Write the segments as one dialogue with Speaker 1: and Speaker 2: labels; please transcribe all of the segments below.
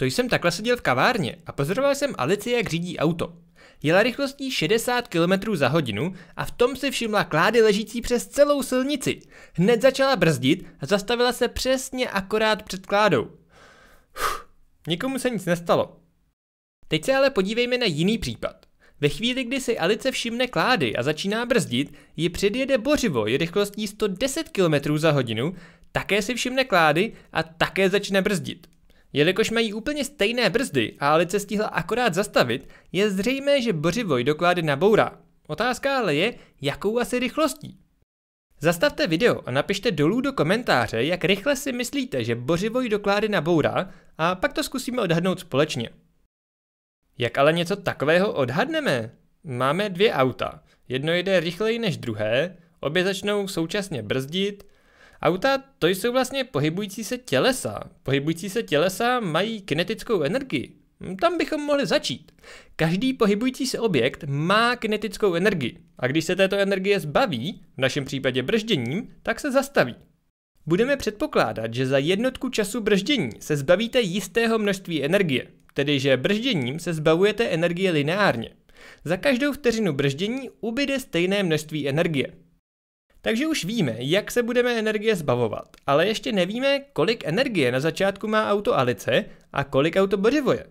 Speaker 1: To jsem takhle seděl v kavárně a pozoroval jsem Alici, jak řídí auto. Jela rychlostí 60 km za hodinu a v tom si všimla klády ležící přes celou silnici. Hned začala brzdit a zastavila se přesně akorát před kládou. Uf, nikomu se nic nestalo. Teď se ale podívejme na jiný případ. Ve chvíli, kdy si Alice všimne klády a začíná brzdit, ji předjede bořivo je rychlostí 110 km za hodinu, také si všimne klády a také začne brzdit. Jelikož mají úplně stejné brzdy a Alice stihla akorát zastavit, je zřejmé, že Bořivoj doklady nabourá. Otázka ale je, jakou asi rychlostí. Zastavte video a napište dolů do komentáře, jak rychle si myslíte, že Bořivoj doklády nabourá a pak to zkusíme odhadnout společně. Jak ale něco takového odhadneme? Máme dvě auta. Jedno jede rychleji než druhé, obě začnou současně brzdit, Auta to jsou vlastně pohybující se tělesa. Pohybující se tělesa mají kinetickou energii. Tam bychom mohli začít. Každý pohybující se objekt má kinetickou energii a když se této energie zbaví, v našem případě bržděním, tak se zastaví. Budeme předpokládat, že za jednotku času brždění se zbavíte jistého množství energie, tedy že bržděním se zbavujete energie lineárně. Za každou vteřinu brždění ubyde stejné množství energie. Takže už víme, jak se budeme energie zbavovat, ale ještě nevíme, kolik energie na začátku má auto Alice a kolik auto Bořivoje.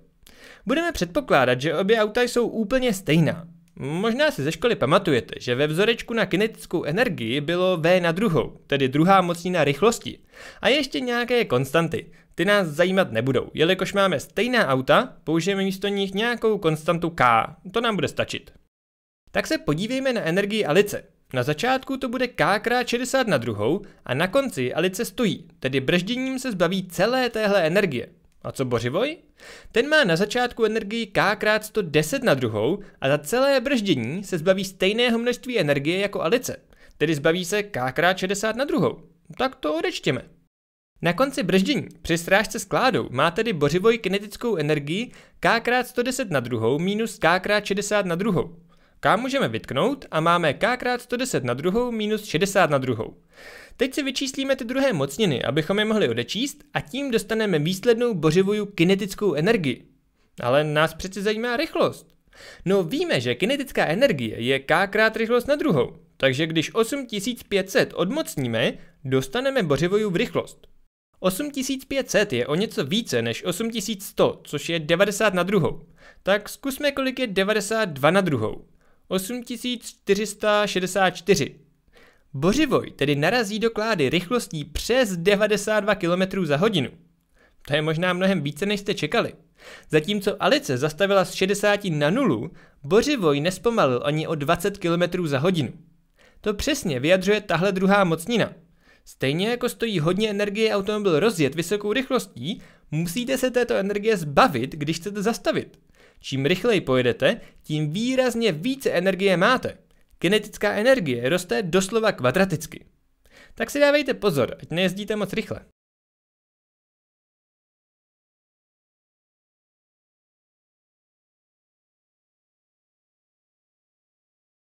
Speaker 1: Budeme předpokládat, že obě auta jsou úplně stejná. Možná si ze školy pamatujete, že ve vzorečku na kinetickou energii bylo V na druhou, tedy druhá mocnina rychlosti. A ještě nějaké konstanty. Ty nás zajímat nebudou, jelikož máme stejná auta, použijeme místo nich nějakou konstantu K. To nám bude stačit. Tak se podívejme na energii Alice. Na začátku to bude k krát 60 na druhou a na konci Alice stojí, tedy bržděním se zbaví celé téhle energie. A co Bořivoj? Ten má na začátku energii k krát 110 na druhou a za celé brždění se zbaví stejného množství energie jako Alice, tedy zbaví se k krát 60 na druhou. Tak to odečtěme. Na konci brždění při srážce s kládou má tedy Bořivoj kinetickou energii k krát 110 na druhou minus k krát 60 na druhou. K můžeme vytknout a máme k krát 110 na druhou minus 60 na druhou. Teď si vyčíslíme ty druhé mocniny, abychom je mohli odečíst a tím dostaneme výslednou bořivou kinetickou energii. Ale nás přece zajímá rychlost. No víme, že kinetická energie je k krát rychlost na druhou, takže když 8500 odmocníme, dostaneme bořivou v rychlost. 8500 je o něco více než 8100, což je 90 na druhou. Tak zkusme, kolik je 92 na druhou. 8464. Bořivoj tedy narazí do klády rychlostí přes 92 km za hodinu. To je možná mnohem více, než jste čekali. Zatímco Alice zastavila z 60 na nulu, Bořivoj nespomalil ani o 20 km za hodinu. To přesně vyjadřuje tahle druhá mocnina. Stejně jako stojí hodně energie automobil rozjet vysokou rychlostí, musíte se této energie zbavit, když chcete zastavit. Čím rychleji pojedete, tím výrazně více energie máte. Kinetická energie roste doslova kvadraticky. Tak si dávejte pozor, ať nejezdíte moc rychle.